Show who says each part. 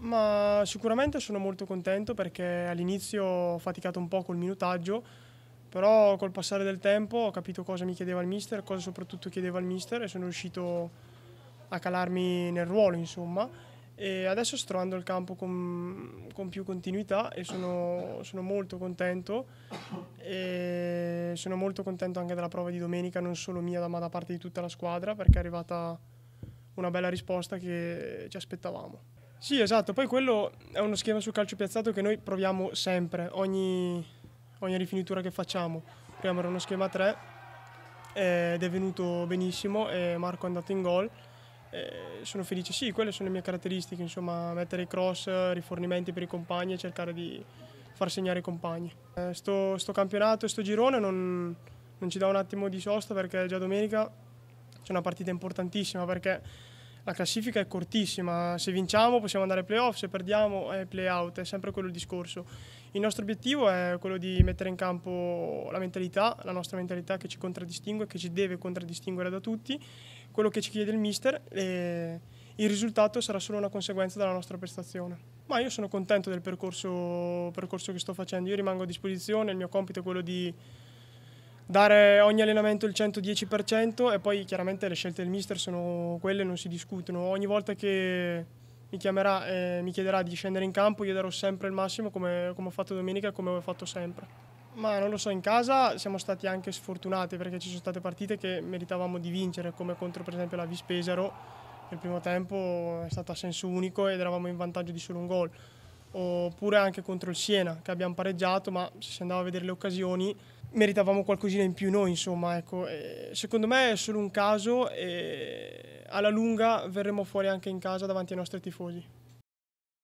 Speaker 1: Ma sicuramente sono molto contento perché all'inizio ho faticato un po' col minutaggio, però col passare del tempo ho capito cosa mi chiedeva il mister, cosa soprattutto chiedeva il mister e sono riuscito a calarmi nel ruolo, insomma. E adesso sto trovando il campo con, con più continuità e sono, sono, molto contento. E sono molto contento anche della prova di domenica, non solo mia, ma da parte di tutta la squadra, perché è arrivata una bella risposta che ci aspettavamo. Sì, esatto, poi quello è uno schema sul calcio piazzato che noi proviamo sempre, ogni, ogni rifinitura che facciamo. Prima era uno schema 3 ed è venuto benissimo e Marco è andato in gol. sono felice, sì, quelle sono le mie caratteristiche, insomma, mettere i cross, rifornimenti per i compagni e cercare di far segnare i compagni. Eh, sto, sto campionato, sto girone non, non ci dà un attimo di sosta perché già domenica c'è una partita importantissima perché la classifica è cortissima, se vinciamo possiamo andare ai playoff, se perdiamo è playout, è sempre quello il discorso. Il nostro obiettivo è quello di mettere in campo la mentalità, la nostra mentalità che ci contraddistingue, che ci deve contraddistinguere da tutti, quello che ci chiede il mister e il risultato sarà solo una conseguenza della nostra prestazione. Ma io sono contento del percorso, percorso che sto facendo, io rimango a disposizione, il mio compito è quello di dare ogni allenamento il 110% e poi chiaramente le scelte del mister sono quelle, non si discutono. Ogni volta che mi chiamerà e mi chiederà di scendere in campo io darò sempre il massimo come, come ho fatto domenica e come ho fatto sempre. Ma non lo so, in casa siamo stati anche sfortunati perché ci sono state partite che meritavamo di vincere, come contro per esempio la Vispesaro, che il primo tempo è stato a senso unico ed eravamo in vantaggio di solo un gol. Oppure anche contro il Siena, che abbiamo pareggiato, ma se si andava a vedere le occasioni meritavamo qualcosina in più noi, insomma, ecco. secondo me è solo un caso e alla lunga verremo fuori anche in casa davanti ai nostri tifosi.